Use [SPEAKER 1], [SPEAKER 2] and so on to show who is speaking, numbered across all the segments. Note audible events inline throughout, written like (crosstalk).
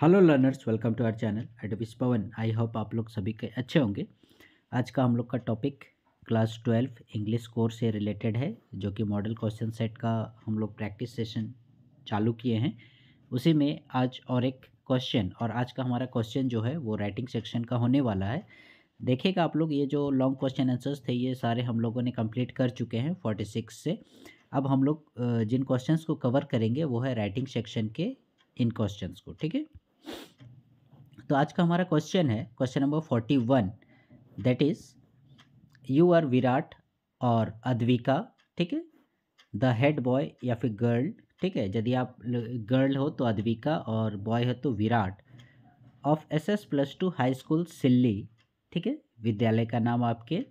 [SPEAKER 1] hello learners welcome to our channel at विश Pawan I hope आप लोग सभी के अच्छे होंगे आज का हम लोग का topic class twelve English course से रिलेटेड है जो कि मॉडल क्वेश्चन सेट का हम लोग प्रैक्टिस सेशन चालू किए हैं उसी में आज और एक क्वेश्चन और आज का हमारा क्वेश्चन जो है वो राइटिंग सेक्शन का होने वाला है देखेगा आप लोग ये जो लॉन्ग क्वेश्चन आंसर्स थे ये सारे हम लोगों ने कम्प्लीट कर चुके हैं फोर्टी सिक्स से अब हम लोग जिन क्वेश्चन को कवर करेंगे वो है राइटिंग सेक्शन के इन क्वेश्चंस को ठीक है तो आज का हमारा क्वेश्चन है question number forty one that is you are Virat और अद्विका ठीक है द हेड बॉय या फिर गर्ल ठीक है यदि आप गर्ल हो तो अद्विका और बॉय हो तो Virat of S S plus two high school Silli ठीक है विद्यालय का नाम आपके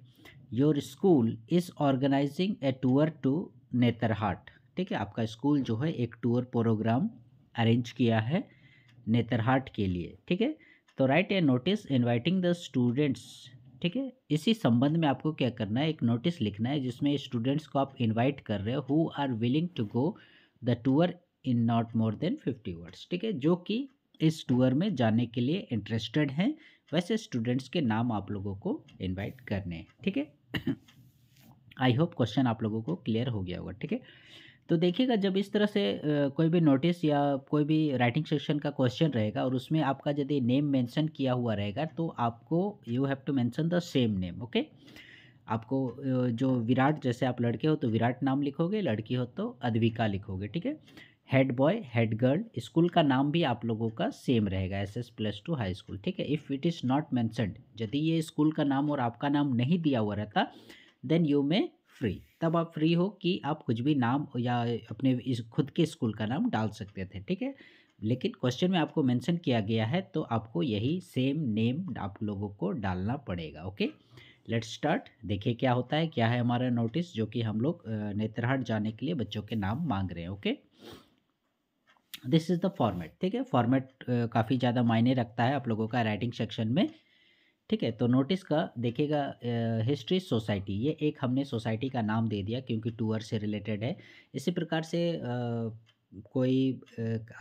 [SPEAKER 1] your school is organising a tour to Netarhat ठीक है आपका स्कूल जो है एक टूर प्रोग्राम अरेंज किया है नेतरहाट के लिए ठीक है तो write a notice inviting the students ठीक है इसी संबंध में आपको क्या करना है एक नोटिस लिखना है जिसमें स्टूडेंट्स को आप इनवाइट कर रहे हो who are willing to go the tour in not more than fifty words ठीक है जो कि इस टूर में जाने के लिए इंटरेस्टेड हैं वैसे स्टूडेंट्स के नाम आप लोगों को इन्वाइट करने हैं ठीक है आई होप क्वेश्चन आप लोगों को क्लियर हो गया होगा ठीक है तो देखिएगा जब इस तरह से कोई भी नोटिस या कोई भी राइटिंग सेक्शन का क्वेश्चन रहेगा और उसमें आपका यदि नेम मेंशन किया हुआ रहेगा तो आपको you have to mention the same name okay आपको जो विराट जैसे आप लड़के हो तो विराट नाम लिखोगे लड़की हो तो अद्विका लिखोगे ठीक है head boy head girl school का नाम भी आप लोगों का सेम रहेगा S S plus two high school ठीक है if it is not mentioned यदि ये स्कूल का नाम और आपका नाम नहीं दिया हुआ रहता देन यू में फ्री तब आप फ्री हो कि आप कुछ भी नाम या अपने इस खुद के स्कूल का नाम डाल सकते थे ठीक है लेकिन क्वेश्चन में आपको मेंशन किया गया है तो आपको यही सेम नेम आप लोगों को डालना पड़ेगा ओके लेट्स स्टार्ट देखिए क्या होता है क्या है हमारा नोटिस जो कि हम लोग नेत्रहाट जाने के लिए बच्चों के नाम मांग रहे हैं okay this is the format ठीक है फॉर्मेट काफ़ी ज़्यादा मायने रखता है आप लोगों का राइटिंग सेक्शन में ठीक है तो नोटिस का देखिएगा हिस्ट्री सोसाइटी ये एक हमने सोसाइटी का नाम दे दिया क्योंकि टूअर से रिलेटेड है इसी प्रकार से आ, कोई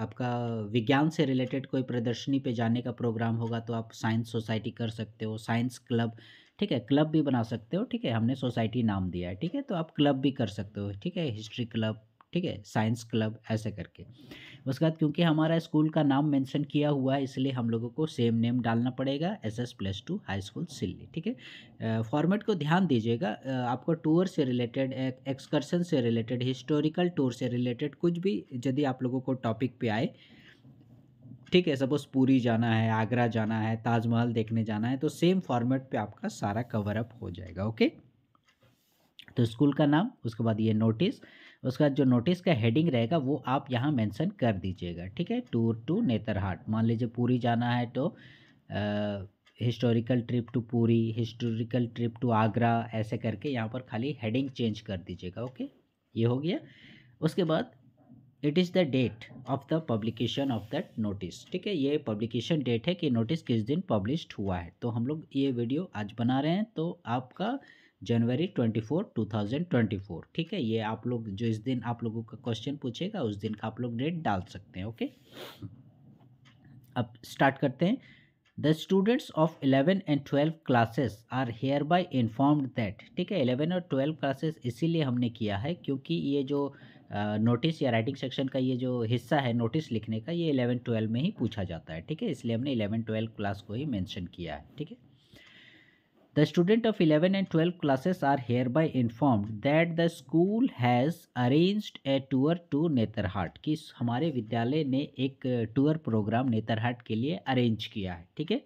[SPEAKER 1] आपका विज्ञान से रिलेटेड कोई प्रदर्शनी पे जाने का प्रोग्राम होगा तो आप साइंस सोसाइटी कर सकते हो साइंस क्लब ठीक है क्लब भी बना सकते हो ठीक है हमने सोसाइटी नाम दिया है ठीक है तो आप क्लब भी कर सकते हो ठीक है हिस्ट्री क्लब ठीक है साइंस क्लब ऐसे करके उसके बाद क्योंकि हमारा स्कूल का नाम मेंशन किया हुआ है इसलिए हम लोगों को सेम नेम डालना पड़ेगा S S plus two high school Silli ठीक है फॉर्मेट को ध्यान दीजिएगा आपको टूर से रिलेटेड एक्सकर्सन से रिलेटेड हिस्टोरिकल टूर से रिलेटेड कुछ भी यदि आप लोगों को टॉपिक पे आए ठीक है सपोज पूरी जाना है आगरा जाना है ताजमहल देखने जाना है तो सेम फॉर्मेट पे आपका सारा कवर अप हो जाएगा ओके तो स्कूल का नाम उसके बाद ये नोटिस उसका जो नोटिस का हेडिंग रहेगा वो आप यहाँ मेंशन कर दीजिएगा ठीक है टूर टू नेतरहाट मान लीजिए पूरी जाना है तो historical trip to Puri historical trip to Agra ऐसे करके यहाँ पर खाली हेडिंग चेंज कर दीजिएगा ओके ये हो गया उसके बाद it is the date of the publication of that notice ठीक है ये पब्लिकेशन डेट है कि नोटिस किस दिन पब्लिश हुआ है तो हम लोग ये वीडियो आज बना रहे हैं तो आपका जनवरी 24 2024 ठीक है ये आप लोग जो इस दिन आप लोगों का क्वेश्चन पूछेगा उस दिन का आप लोग डेट डाल सकते हैं ओके अब स्टार्ट करते हैं the students of eleven and twelve classes are hereby informed that ठीक है इलेवन और ट्वेल्व क्लासेस इसीलिए हमने किया है क्योंकि ये जो नोटिस uh, या राइटिंग सेक्शन का ये जो हिस्सा है नोटिस लिखने का ये इलेवन ट्वेल्व में ही पूछा जाता है ठीक है इसलिए हमने इलेवन ट्वेल्व क्लास को ही मैंशन किया है ठीक है The student of 11 and 12 classes are hereby informed that the school has arranged a tour to Netarhat कि हमारे विद्यालय ने एक टूअर प्रोग्राम नेतरहाट के लिए अरेंज किया है ठीक है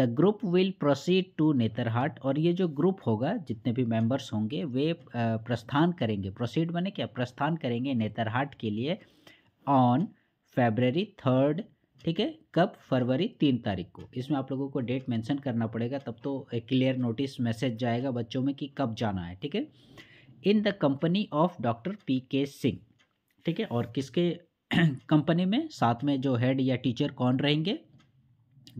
[SPEAKER 1] the group will proceed to Netarhat और ये जो ग्रुप होगा जितने भी मेंबर्स होंगे वे प्रस्थान करेंगे प्रोसीड बने क्या प्रस्थान करेंगे नेतरहाट के लिए ऑन फेबररी थर्ड ठीक है कब फरवरी तीन तारीख को इसमें आप लोगों को डेट मेंशन करना पड़ेगा तब तो एक क्लियर नोटिस मैसेज जाएगा बच्चों में कि कब जाना है ठीक है in the company of doctor P K Singh ठीक है और किसके कंपनी (clears throat) में साथ में जो हेड या टीचर कौन रहेंगे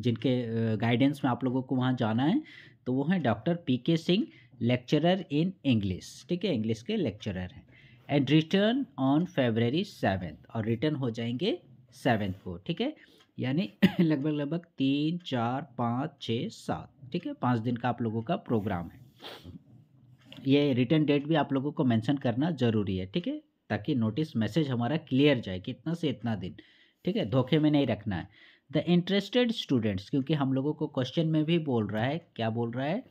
[SPEAKER 1] जिनके गाइडेंस में आप लोगों को वहाँ जाना है तो वो हैं doctor P K Singh lecturer in English ठीक है इंग्लिश के लेक्चरर हैं and return on February seventh और रिटर्न हो जाएंगे सेवन फोर ठीक है यानी (laughs) लगभग लगभग तीन चार पाँच छः सात ठीक है पाँच दिन का आप लोगों का प्रोग्राम है ये रिटर्न डेट भी आप लोगों को मेंशन करना ज़रूरी है ठीक है ताकि नोटिस मैसेज हमारा क्लियर जाए कि इतना से इतना दिन ठीक है धोखे में नहीं रखना है द इंटरेस्टेड स्टूडेंट्स क्योंकि हम लोगों को क्वेश्चन में भी बोल रहा है क्या बोल रहा है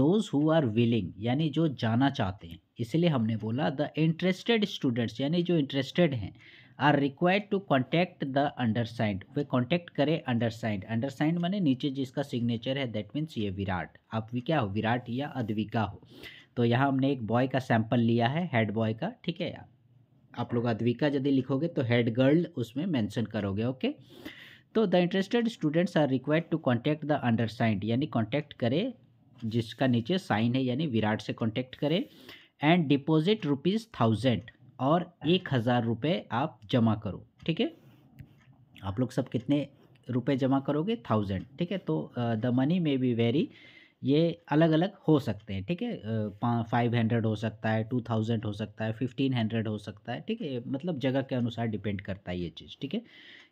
[SPEAKER 1] दोज हु आर विलिंग यानी जो जाना चाहते हैं इसलिए हमने बोला द इंटरेस्टेड स्टूडेंट्स यानी जो इंटरेस्टेड हैं are required to contact the undersigned वे कॉन्टैक्ट करें अंडरसाइंड अंडरसाइंड माने नीचे जिसका सिग्नेचर है दैट मीन्स ये विराट आप भी क्या हो विराट या अद्विका हो तो यहाँ हमने एक बॉय का सैंपल लिया है हेड बॉय का ठीक है आप लोग अद्विका यदि लिखोगे तो हेड गर्ल उसमें मैंशन करोगे ओके तो the interested students are required to contact the undersigned यानी कॉन्टैक्ट करें जिसका नीचे साइन है यानी विराट से कॉन्टैक्ट करें एंड डिपॉजिट रुपीज़ थाउजेंड और एक हज़ार रुपये आप जमा करो ठीक है आप लोग सब कितने रुपए जमा करोगे थाउजेंड ठीक है तो the money may be vary ये अलग अलग हो सकते हैं ठीक है फाइव हंड्रेड हो सकता है टू थाउजेंड हो सकता है फिफ्टीन हंड्रेड हो सकता है ठीक है मतलब जगह के अनुसार डिपेंड करता है ये चीज़ ठीक है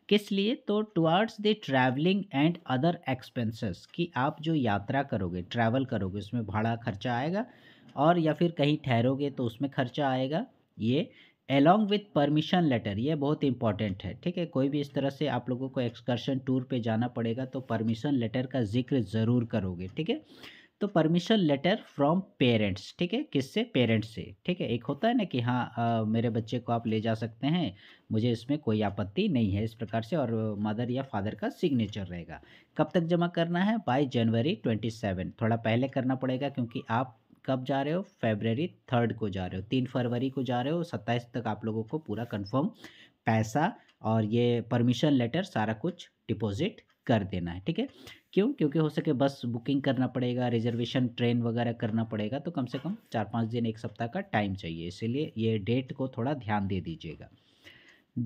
[SPEAKER 1] किस लिए तो towards the travelling and other expenses कि आप जो यात्रा करोगे ट्रैवल करोगे उसमें भाड़ा खर्चा आएगा और या फिर कहीं ठहरोगे तो उसमें खर्चा आएगा ये एलोंग विथ परमिशन लेटर ये बहुत इंपॉर्टेंट है ठीक है कोई भी इस तरह से आप लोगों को एक्सकर्शन टूर पे जाना पड़ेगा तो परमिशन लेटर का जिक्र ज़रूर करोगे ठीक है तो परमिशन लेटर फ्रॉम पेरेंट्स ठीक है किससे पेरेंट्स से ठीक है एक होता है ना कि हाँ आ, मेरे बच्चे को आप ले जा सकते हैं मुझे इसमें कोई आपत्ति नहीं है इस प्रकार से और मदर या फादर का सिग्नेचर रहेगा कब तक जमा करना है बाय जनवरी ट्वेंटी सेवन थोड़ा पहले करना पड़ेगा क्योंकि आप कब जा रहे हो फेबररी थर्ड को जा रहे हो तीन फरवरी को जा रहे हो सत्ताईस तक आप लोगों को पूरा कन्फर्म पैसा और ये परमिशन लेटर सारा कुछ डिपॉजिट कर देना है ठीक है क्यों क्योंकि हो सके बस बुकिंग करना पड़ेगा रिजर्वेशन ट्रेन वगैरह करना पड़ेगा तो कम से कम चार पाँच दिन एक सप्ताह का टाइम चाहिए इसीलिए ये डेट को थोड़ा ध्यान दे दीजिएगा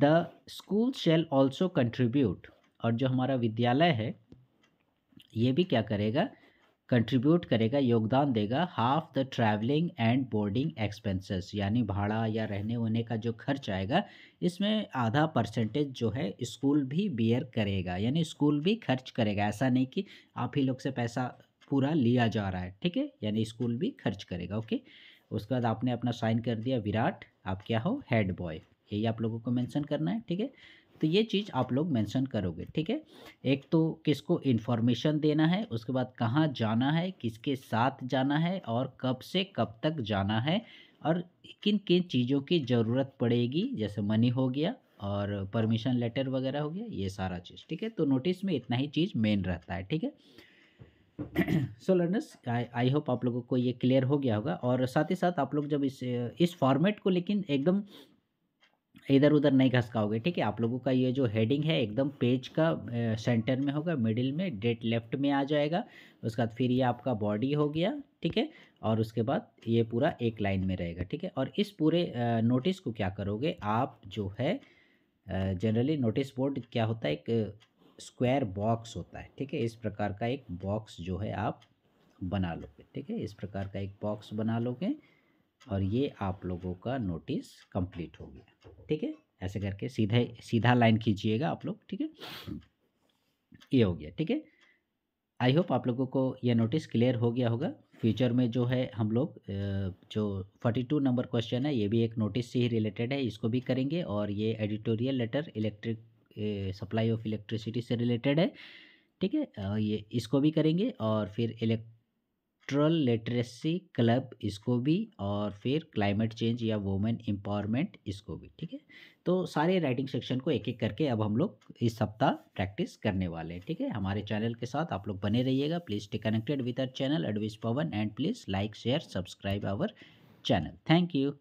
[SPEAKER 1] the school shall also contribute और जो हमारा विद्यालय है ये भी क्या करेगा कंट्रीब्यूट करेगा योगदान देगा half the travelling and boarding expenses यानी भाड़ा या रहने वहने का जो खर्च आएगा इसमें आधा परसेंटेज जो है स्कूल भी बियर करेगा यानी स्कूल भी खर्च करेगा ऐसा नहीं कि आप ही लोग से पैसा पूरा लिया जा रहा है ठीक है यानी स्कूल भी खर्च करेगा ओके उसके बाद आपने अपना साइन कर दिया विराट आप क्या हो हेड बॉय यही आप लोगों को मैंसन करना है ठीक है तो ये चीज़ आप लोग मेंशन करोगे ठीक है एक तो किसको इन्फॉर्मेशन देना है उसके बाद कहाँ जाना है किसके साथ जाना है और कब से कब तक जाना है और किन किन चीज़ों की ज़रूरत पड़ेगी जैसे मनी हो गया और परमिशन लेटर वगैरह हो गया ये सारा चीज़ ठीक है तो नोटिस में इतना ही चीज़ मेन रहता है ठीक है सो लर्नर्स आई होप आप लोगों को ये क्लियर हो गया होगा और साथ ही साथ आप लोग जब इस इस फॉर्मेट को लेकिन एकदम इधर उधर नहीं घसकाओगे ठीक है आप लोगों का ये जो हेडिंग है एकदम पेज का सेंटर में होगा मिडिल में डेट लेफ्ट में आ जाएगा उसके बाद फिर ये आपका बॉडी हो गया ठीक है और उसके बाद ये पूरा एक लाइन में रहेगा ठीक है और इस पूरे नोटिस को क्या करोगे आप जो है जनरली नोटिस बोर्ड क्या होता है एक स्क्वायर बॉक्स होता है ठीक है इस प्रकार का एक बॉक्स जो है आप बना लोगे ठीक है इस प्रकार का एक बॉक्स बना लोगे और ये आप लोगों का नोटिस कंप्लीट हो गया ठीक है ऐसे करके सीधे सीधा लाइन खींचिएगा आप लोग ठीक है ये हो गया ठीक है आई होप आप लोगों को यह नोटिस क्लियर हो गया होगा फ्यूचर में जो है हम लोग जो फोर्टी टू नंबर क्वेश्चन है ये भी एक नोटिस से ही रिलेटेड है इसको भी करेंगे और ये editorial letter electric supply of electricity से रिलेटेड है ठीक है ये इसको भी करेंगे और फिर इलेक्ट कल्चरल लिटरेसी क्लब इसको भी और फिर क्लाइमेट चेंज या वोमेन एम्पावरमेंट इसको भी ठीक है तो सारे राइटिंग सेक्शन को एक एक करके अब हम लोग इस सप्ताह प्रैक्टिस करने वाले हैं ठीक है हमारे चैनल के साथ आप लोग बने रहिएगा please stay connected with our channel advice Pawan and please like share subscribe our channel thank you